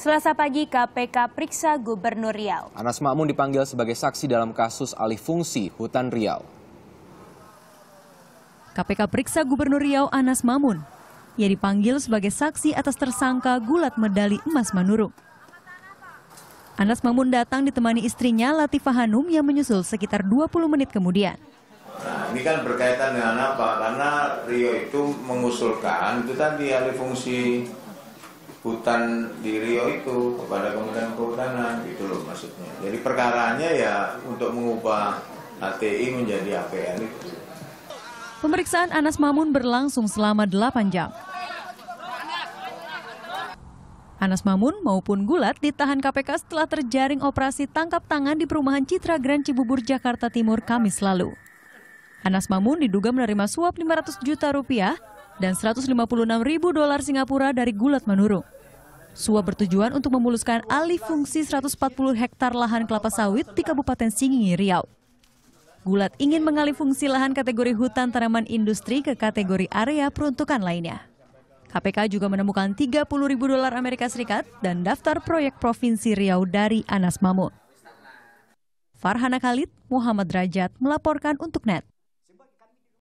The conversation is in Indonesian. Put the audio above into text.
Selasa pagi KPK periksa Gubernur Riau. Anas Makmun dipanggil sebagai saksi dalam kasus alih fungsi hutan Riau. KPK periksa Gubernur Riau Anas Mamun. Ia dipanggil sebagai saksi atas tersangka gulat medali emas Manurung. Anas Mamun datang ditemani istrinya Latifah Hanum yang menyusul sekitar 20 menit kemudian. Nah, ini kan berkaitan dengan apa? Karena Rio itu mengusulkan itu tadi alih fungsi hutan di Rio itu kepada Kementerian Kehutanan gitu loh maksudnya. Jadi perkaranya ya untuk mengubah ATI menjadi APN itu. Pemeriksaan Anas Mamun berlangsung selama 8 jam. Anas Mamun maupun Gulat ditahan KPK setelah terjaring operasi tangkap tangan di perumahan Citra Grand Cibubur, Jakarta Timur, Kamis lalu. Anas Mamun diduga menerima suap 500 juta rupiah dan 156 ribu dolar Singapura dari gulat manurung. Suap bertujuan untuk memuluskan alih fungsi 140 hektar lahan kelapa sawit di Kabupaten Singingi, Riau. Gulat ingin mengalih fungsi lahan kategori hutan tanaman industri ke kategori area peruntukan lainnya. KPK juga menemukan 30 ribu dolar Amerika Serikat dan daftar proyek Provinsi Riau dari Anas Mamun. Farhana Khalid, Muhammad Rajat melaporkan untuk NET.